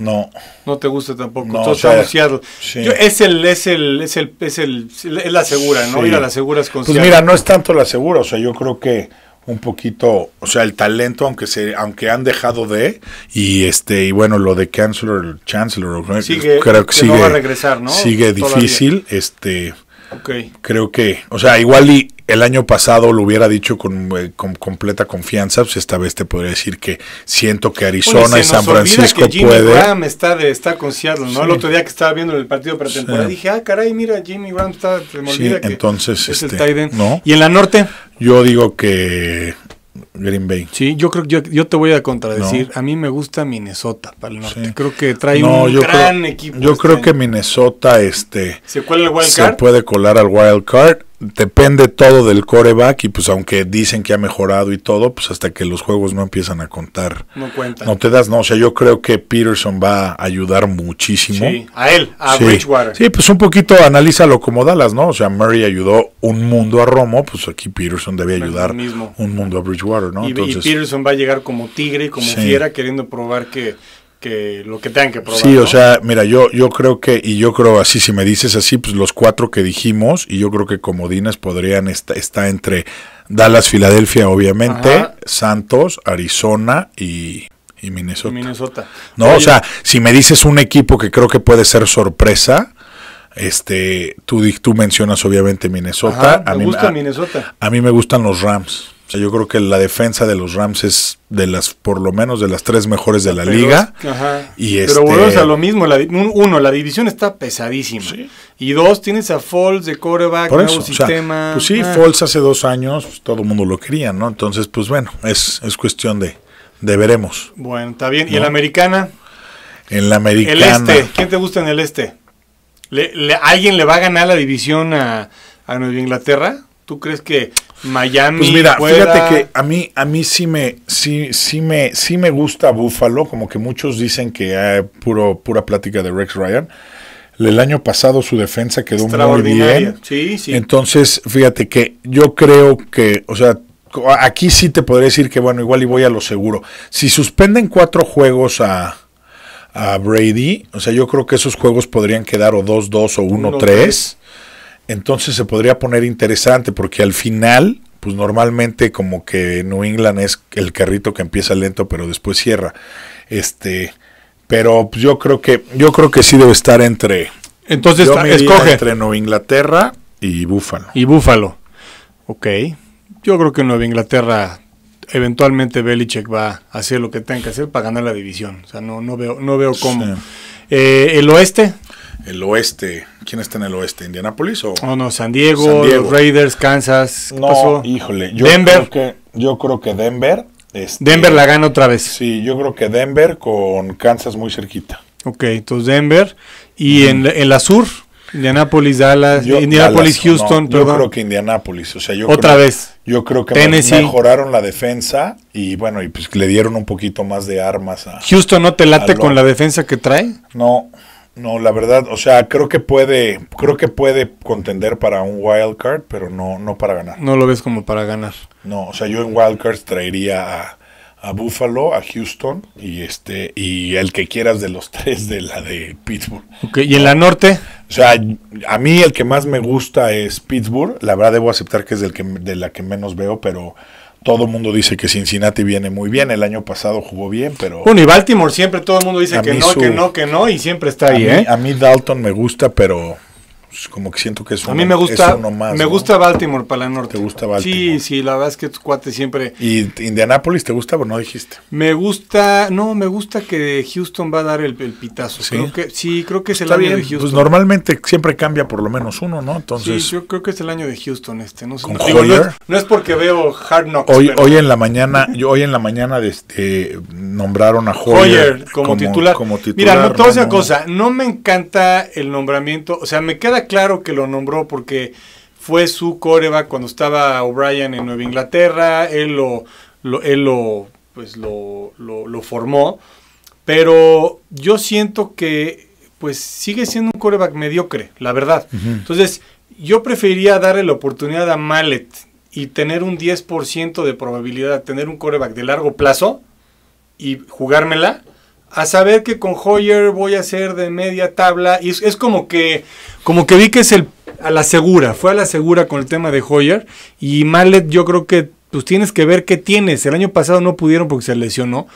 No. No te gusta tampoco. No, Todos es el, es el, es el, es el, es la segura, ¿no? mira las seguras Pues mira, no es tanto la segura, o sea, yo creo que un poquito, o sea, el talento, aunque se, aunque han dejado de, y este, y bueno, lo de Chancellor, Chancellor, sigue, creo que, sigue. regresar, Sigue difícil, este. Okay. Creo que, o sea, igual y el año pasado lo hubiera dicho eh, con, completa confianza, pues esta vez te podría decir que siento que Arizona y San Francisco que Jimmy está, de, con ¿no? El otro día que estaba viendo el partido pretemporada dije, ah, caray, mira, Jimmy Graham está, entonces, este, ¿Y en la norte? Yo digo que Green Bay. Sí, yo creo yo, te voy a contradecir. A mí me gusta Minnesota para el norte. Creo que trae un gran equipo. Yo este creo que Minnesota este, ¿Se, puede colar al wild card depende todo del coreback y pues aunque dicen que ha mejorado y todo, pues hasta que los juegos no empiezan a contar. No No te das, no, o sea, yo creo que Peterson va a ayudar muchísimo. a él, a Bridgewater. Sí, pues un poquito analízalo como Dallas, ¿no? O sea, Murray ayudó un mundo a Romo, pues aquí Peterson debe ayudar un mundo a Bridgewater, ¿no? Y, Peterson va a llegar como tigre como fiera queriendo probar que que lo que tengan que probar. Sí, o sea, mira, yo, yo creo que, y yo creo así, si me dices así, pues los cuatro que dijimos, y yo creo que comodinas podrían, estar entre Dallas, Filadelfia, obviamente, Santos, Arizona y, y, Minnesota. No, o sea, si me dices un equipo que creo que puede ser sorpresa, este, tú, tú mencionas obviamente Minnesota. me a mí, gusta Minnesota. A mí me gustan los Rams yo creo que la defensa de los Rams es de las, por lo menos de las tres mejores de la liga. Pero este volvemos a lo mismo. uno, la división está pesadísima. Y dos, tienes a Foles de coreback, nuevo sistema. pues sí, ah. hace dos años, pues, todo el mundo lo quería, ¿no? Entonces, pues bueno, es, es cuestión de, de veremos. Bueno, está bien. ¿Y en la americana? En la americana. El este. ¿Quién te gusta en el este? le alguien le va a ganar la división a, a Nueva Inglaterra? ¿Tú crees que Miami Pues mira, fíjate que a mí a mí sí me sí sí me sí me gusta Buffalo, como que muchos dicen que es puro pura plática de Rex Ryan. El año pasado su defensa quedó muy bien. Sí, Entonces, fíjate que yo creo que, o sea, aquí sí te podría decir que, bueno, igual y voy a lo seguro. Si suspenden cuatro juegos a, Brady, o sea, yo creo que esos juegos podrían quedar o dos 2 o 1-3 entonces se podría poner interesante porque al final, pues normalmente como que New England es el carrito que empieza lento pero después cierra. Este, pero pues yo creo que yo creo que sí debe estar entre entonces escoge entre Nueva Inglaterra y Búfalo. Y Búfalo. Ok. Yo creo que Nueva Inglaterra eventualmente Belichick va a hacer lo que tenga que hacer para ganar la división. O sea, no, no veo, no veo cómo. Eh, el oeste, el oeste. ¿Quién está en el oeste? ¿Indianapolis o.? No, no, San Diego, Raiders, Kansas. no, híjole. Yo Denver. que, yo creo que Denver. Este, Denver la gana otra vez. Sí, yo creo que Denver con Kansas muy cerquita. Ok, entonces Denver. Y en, la sur, Indianapolis, Dallas, yo, Indianapolis, Houston. yo creo que Indianapolis, o sea, yo otra vez. Yo creo que mejoraron la defensa y bueno, y pues le dieron un poquito más de armas a. Houston no te late con la defensa que trae. No, no, la verdad, o sea, creo que puede, creo que puede contender para un wild card, pero no, no para ganar. No lo ves como para ganar. No, o sea, yo en wild traería a, Buffalo, a Houston y este y el que quieras de los tres de la de Pittsburgh. y en la norte, o sea, a mí el que más me gusta es Pittsburgh. La verdad debo aceptar que es del que de la que menos veo, pero todo el mundo dice que Cincinnati viene muy bien, el año pasado jugó bien, pero... Bueno, y Baltimore siempre todo el mundo dice que no, que no, que no, y siempre está ahí, ¿eh? A mí Dalton me gusta, pero pues, como que siento que es uno, a mí me gusta, más. Me gusta Baltimore para la norte. ¿Te gusta Baltimore? Sí, sí, la verdad es que tu cuate siempre. ¿Y Indianapolis te gusta o no dijiste? Me gusta, no, me gusta que Houston va a dar el, pitazo. ¿Sí? Creo que, sí, creo que es pues el año de pues Houston. Pues normalmente siempre cambia por lo menos uno, ¿no? Entonces. Sí, yo creo que es el año de Houston este. No, sé, no, es, porque veo Hard Knocks. Hoy, hoy en la mañana, hoy en la mañana este, nombraron a Hoyer, como, titular. Mira, no, toda esa cosa, no me encanta el nombramiento, o sea, me queda claro que lo nombró porque fue su coreback cuando estaba O'Brien en Nueva Inglaterra, él lo, pues lo, formó, pero yo siento que pues sigue siendo un coreback mediocre, la verdad. Entonces, yo preferiría darle la oportunidad a Mallet y tener un 10% de probabilidad de tener un coreback de largo plazo y jugármela a saber que con Hoyer voy a ser de media tabla. Y es, como que como que vi que es el a la segura, fue a la segura con el tema de Hoyer. Y Mallet yo creo que pues tienes que ver qué tienes. El año pasado no pudieron porque se lesionó.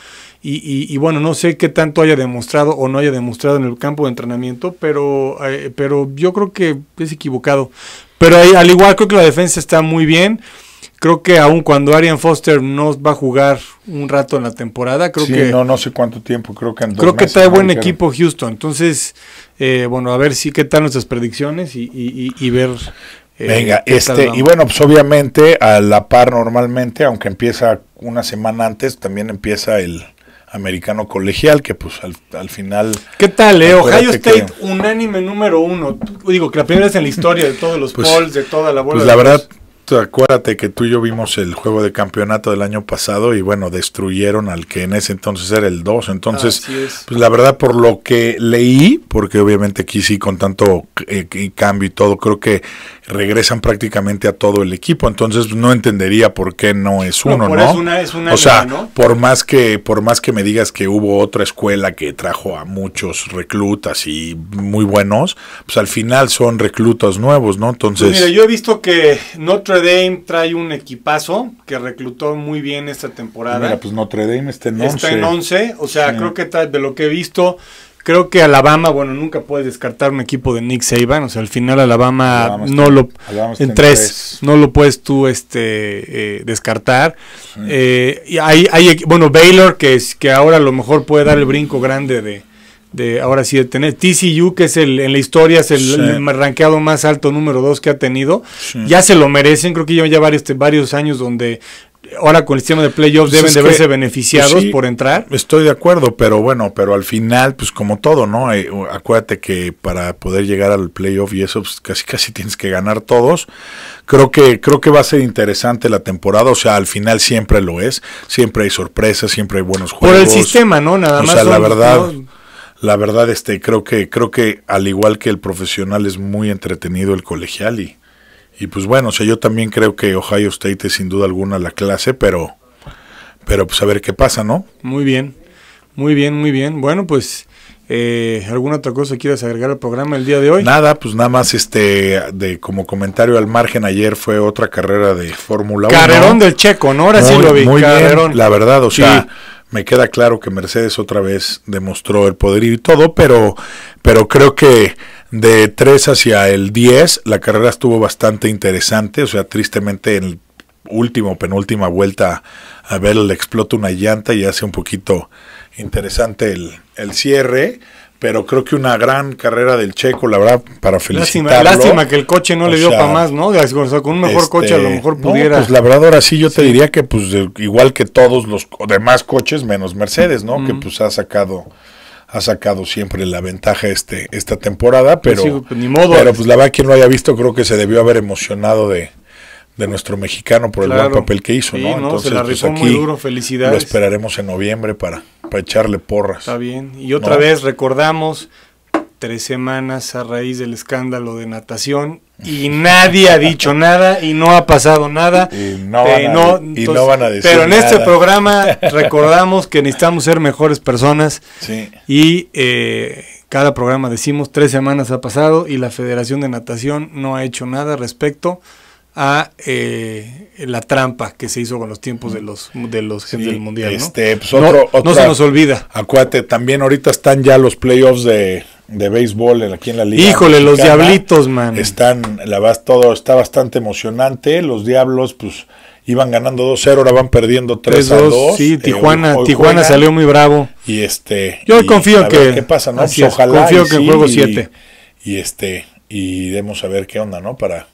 Y, bueno, no sé qué tanto haya demostrado o no haya demostrado en el campo de entrenamiento, pero, eh, pero yo creo que es equivocado. Pero al igual creo que la defensa está muy bien creo que aun cuando Arian Foster no va a jugar un rato en la temporada, creo que... no, no sé cuánto tiempo, creo que Creo que trae buen equipo Houston, entonces, eh, bueno, a ver si qué tal nuestras predicciones y, ver... Eh, Venga, este, y bueno, pues obviamente a la par normalmente, aunque empieza una semana antes, también empieza el americano colegial, que pues al, final... ¿Qué tal, eh? Ohio State unánime número uno, digo que la primera vez en la historia de todos los polls, pues, de toda la bola. Pues la verdad acuérdate que tú y yo vimos el juego de campeonato del año pasado y bueno, destruyeron al que en ese entonces era el 2. Entonces, pues la verdad, por lo que leí, porque obviamente aquí sí con tanto eh, cambio y todo, creo que regresan prácticamente a todo el equipo. Entonces, no entendería por qué no es uno, ¿no? Es una, o sea, por más que, por más que me digas que hubo otra escuela que trajo a muchos reclutas y muy buenos, pues al final son reclutas nuevos, ¿no? Entonces. Pues yo he visto que no Notre Dame trae un equipazo que reclutó muy bien esta temporada. Mira, pues Notre Dame está en 11. Está en 11, o sea, creo que de lo que he visto, creo que Alabama, bueno, nunca puedes descartar un equipo de Nick Saban, o sea, al final Alabama, no lo en tres, no lo puedes tú este eh, descartar. Eh, y hay, hay, bueno, Baylor que es que ahora a lo mejor puede dar el brinco grande de de ahora sí de tener TCU que es el en la historia es el, sí. más alto número 2 que ha tenido ya se lo merecen creo que llevan ya varios varios años donde ahora con el sistema de playoffs pues deben de verse beneficiados pues por entrar estoy de acuerdo pero bueno pero al final pues como todo no eh, acuérdate que para poder llegar al playoff y eso pues casi casi tienes que ganar todos creo que creo que va a ser interesante la temporada o sea al final siempre lo es siempre hay sorpresas siempre hay buenos juegos por el sistema no nada más la verdad la verdad, este, creo que, creo que al igual que el profesional es muy entretenido el colegial y, y pues bueno, o sea, yo también creo que Ohio State es sin duda alguna la clase, pero, pero pues a ver qué pasa, ¿no? Muy bien, muy bien, muy bien. Bueno, pues, eh, ¿alguna otra cosa quieres agregar al programa el día de hoy? Nada, pues nada más este, de como comentario al margen, ayer fue otra carrera de Fórmula 1. Carrerón del Checo, ¿no? Ahora sí lo vi. Muy bien, la verdad, o sea me queda claro que Mercedes otra vez demostró el poder y todo, pero, pero creo que de 3 hacia el 10 la carrera estuvo bastante interesante, o sea, tristemente en el último, penúltima vuelta a ver le explota una llanta y hace un poquito interesante el, el cierre pero creo que una gran carrera del Checo, la verdad, para felicitarlo. Lástima, lástima que el coche no le dio para más, ¿no? con un mejor coche a lo este, mejor pudiera. pues la verdad, ahora sí yo te diría que, pues, igual que todos los demás coches, menos Mercedes, ¿no? Que mm. pues ha sacado ha sacado siempre la ventaja este esta temporada, pues pero, pues, ni modo. pero pues la verdad quien lo haya visto creo que se debió haber emocionado de, de nuestro mexicano por el buen papel que hizo, ¿no? Entonces, la pues, aquí Lo esperaremos en noviembre para, echarle porras. Está bien. Y otra vez recordamos tres semanas a raíz del escándalo de natación y nadie ha dicho nada y no ha pasado nada. Y no, van, a, y decir Pero en este programa recordamos que necesitamos ser mejores personas y eh, cada programa decimos tres semanas ha pasado y la Federación de Natación no ha hecho nada respecto a eh, la trampa que se hizo con los tiempos de los de los del mundial. ¿no? Este, pues, se nos olvida. Acuérdate, también ahorita están ya los playoffs de, de béisbol aquí en la liga. Híjole, los diablitos, man. Están, la todo, está bastante emocionante. Los diablos, pues iban ganando 2-0, ahora van perdiendo 3-2. Eh, sí, Tijuana, Tijuana salió muy bravo. Y este. Yo confío que. ¿Qué pasa, no? Pues, ojalá. Confío que en juego 7. Y, este. Y demos a ver qué onda, ¿no? Para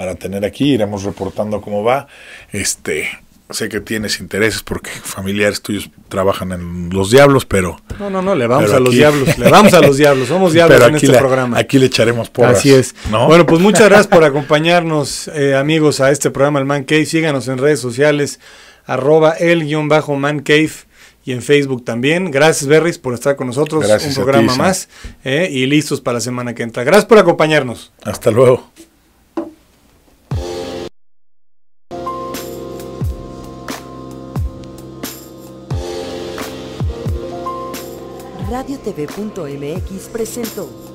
para tener aquí. Iremos reportando cómo va. Este, sé que tienes intereses porque familiares tuyos trabajan en los diablos, pero. No, no, no, le vamos a los diablos, le vamos a los diablos, somos diablos en este programa. Aquí le echaremos porras. Así es. Bueno, pues muchas gracias por acompañarnos, eh, amigos, a este programa, el Man Cave. Síganos en redes sociales, arroba el guión bajo Man Cave. Y en Facebook también. Gracias, Berris, por estar con nosotros. un programa más. Eh, y listos para la semana que entra. Gracias por acompañarnos. Hasta luego. radiotv.mx presentó